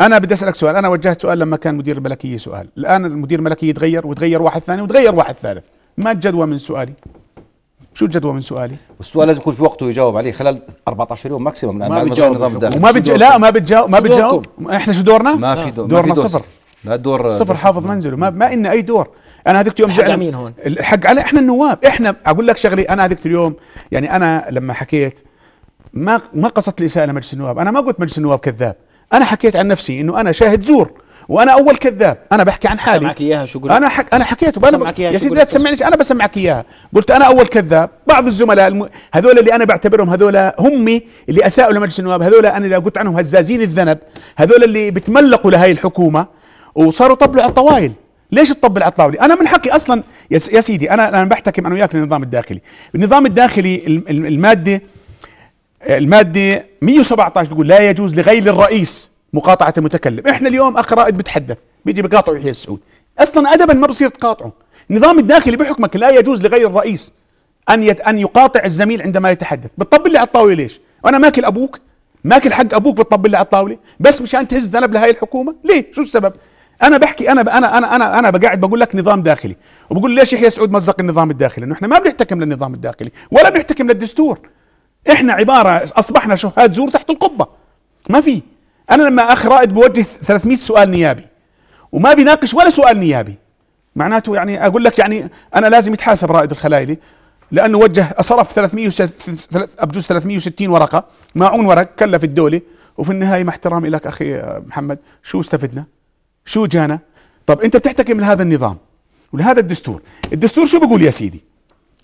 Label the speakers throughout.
Speaker 1: انا بدي اسالك سؤال انا وجهت سؤال لما كان مدير الملكيه سؤال الان المدير الملكيه تغير وتغير واحد ثاني وتغير واحد ثالث ما الجدوى من سؤالي شو الجدوى من سؤالي؟ والسؤال لازم يكون في وقته يجاوب عليه خلال 14 يوم ماكسيموم ما بتجاوب وما بتج... لا ما بتجاوب ما بتجاوب احنا شو دورنا؟ ما في دور دورنا ما في دور صفر لا دور صفر حافظ منزله ما, ما إلنا اي دور انا هذيك اليوم حق مين هون؟ الحق على احنا النواب احنا اقول لك شغله انا هذيك اليوم يعني انا لما حكيت ما ما قصدت الاساءه لمجلس النواب انا ما قلت مجلس النواب كذاب انا حكيت عن نفسي انه انا شاهد زور وانا اول كذاب انا بحكي عن حالي سمعك اياها شو قلت انا حك... انا حكيت انا ب... يا سيدي لا تسمعنيش انا بسمعك اياها قلت انا اول كذاب بعض الزملاء الم... هذول اللي انا بعتبرهم هذول هم اللي اساءوا لمجلس النواب هذول انا اللي قلت عنهم هزازين الذنب هذول اللي بتملقوا لهي الحكومه وصاروا طبلوا على الطوايل ليش تطبل على الطاوله؟ انا من حقي اصلا يا سيدي انا انا بحتكم انا وياك للنظام الداخلي، النظام الداخلي الماده المادة 117 تقول لا يجوز لغير الرئيس مقاطعة المتكلم احنا اليوم اخ رائد بتحدث بيجي بقاطعه يحيى السعود اصلا ادبا ما بصير تقاطعه النظام الداخلي بحكمك لا يجوز لغير الرئيس ان يت... ان يقاطع الزميل عندما يتحدث بتطبل لي على الطاوله ليش وانا ماكل ابوك ماكل حق ابوك بتطبل لي على الطاوله بس مشان تهز ذنب لهي الحكومه ليه شو السبب انا بحكي انا ب... انا انا انا انا بقاعد بقول لك نظام داخلي وبقول ليش يحيى سعود مزق النظام الداخلي انه احنا ما بنحتكم للنظام الداخلي ولا بنحتكم للدستور احنا عباره اصبحنا شهاد زور تحت القبه ما في انا لما اخ رائد بوجه 300 سؤال نيابي وما بيناقش ولا سؤال نيابي معناته يعني اقول لك يعني انا لازم يتحاسب رائد الخلايلي لانه وجه صرف 300 بجوز 360 ورقه ماعون ورق كلف الدوله وفي النهايه مع احترامي لك اخي محمد شو استفدنا؟ شو جانا؟ طب انت بتحتكم لهذا النظام ولهذا الدستور، الدستور شو بيقول يا سيدي؟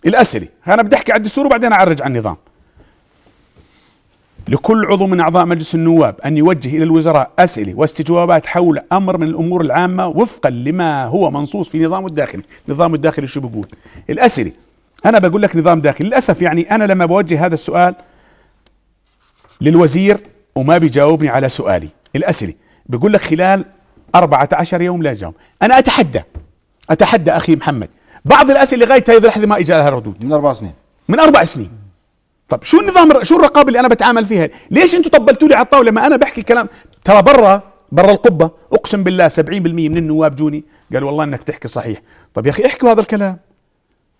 Speaker 1: الاسئله، انا بدي احكي على الدستور وبعدين اعرج على النظام. لكل عضو من أعضاء مجلس النواب أن يوجه إلى الوزراء أسئلة واستجوابات حول أمر من الأمور العامة وفقا لما هو منصوص في نظامه الداخلي نظام الداخلي شو بقول الأسئلة أنا بقول لك نظام داخلي للأسف يعني أنا لما بوجه هذا السؤال للوزير وما بيجاوبني على سؤالي الأسئلة بقول لك خلال 14 يوم لا جاوب أنا أتحدى أتحدى أخي محمد بعض الأسئلة لغاية هذه اللحظة ما إجا لها ردود من أربع سنين من أربع سنين طب شو النظام شو الرقابه اللي انا بتعامل فيها ليش انتم طبلتوا لي على الطاوله ما انا بحكي كلام ترى برا برا القبه اقسم بالله 70% من النواب جوني قال والله انك تحكي صحيح طب يا اخي احكوا هذا الكلام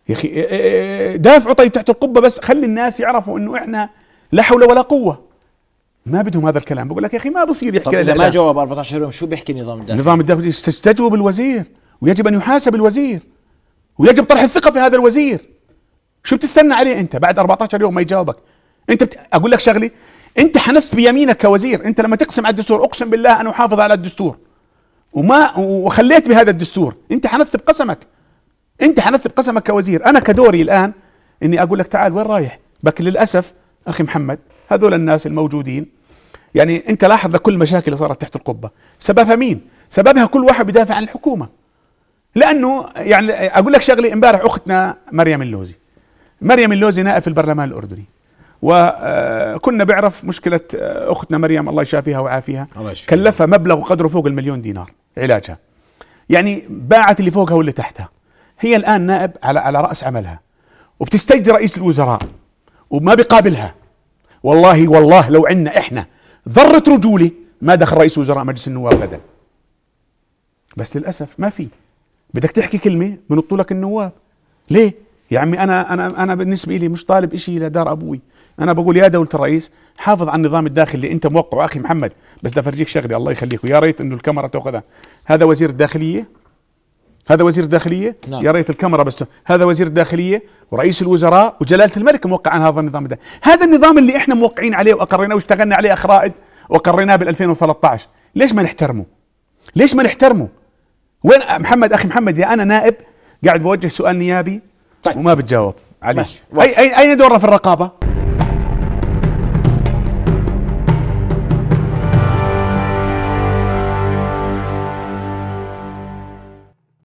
Speaker 1: يا اخي إيه، إيه، إيه، دافعوا طيب تحت القبه بس خلي الناس يعرفوا انه احنا لا حول ولا قوه ما بدهم هذا الكلام بقول لك يا اخي ما بصير يحكي طب اذا ما جاوب 14 يوم شو بيحكي النظام الداخلي النظام الداخلي يستجوب الوزير ويجب ان يحاسب الوزير ويجب طرح الثقه في هذا الوزير شو بتستنى عليه انت بعد 14 يوم ما يجاوبك انت بت... اقول لك شغله انت حنفت بيمينك كوزير انت لما تقسم على الدستور اقسم بالله ان احافظ على الدستور وما وخليت بهذا الدستور انت حنث بقسمك انت حنث بقسمك كوزير انا كدوري الان اني اقول لك تعال وين رايح لكن للاسف اخي محمد هذول الناس الموجودين يعني انت لاحظ كل المشاكل اللي صارت تحت القبه سببها مين سببها كل واحد بدافع عن الحكومه لانه يعني اقول لك شغله امبارح اختنا مريم اللوزي مريم اللوزي نائب في البرلمان الأردني وكنا بعرف مشكلة آه، أختنا مريم الله يشافيها وعافيها الله كلفها مبلغ وقدره فوق المليون دينار علاجها يعني باعت اللي فوقها واللي تحتها هي الآن نائب على على رأس عملها وبتستجدي رئيس الوزراء وما بيقابلها والله والله لو عنا إحنا ذرة رجولة ما دخل رئيس وزراء مجلس النواب غدا بس للأسف ما في بدك تحكي كلمة بنطوا لك النواب ليه؟ يا عمي انا انا انا بالنسبه لي مش طالب شيء لدار ابوي انا بقول يا دوله الرئيس حافظ على النظام الداخلي اللي انت موقعه اخي محمد بس بدي افرجيك شغله الله يخليك ويا ريت انه الكاميرا تاخذها هذا وزير الداخليه هذا وزير الداخليه نعم. يا ريت الكاميرا بس هذا وزير الداخليه ورئيس الوزراء وجلاله الملك موقع عن هذا النظام ده هذا النظام اللي احنا موقعين عليه واقريناه واشتغلنا عليه اخرائد وقريناه بال 2013 ليش ما نحترمه ليش ما نحترمه وين محمد اخي محمد يا انا نائب قاعد بوجه سؤال نيابي طيب وما بتجاوب عليه ماشي. اي اين دورنا في الرقابه؟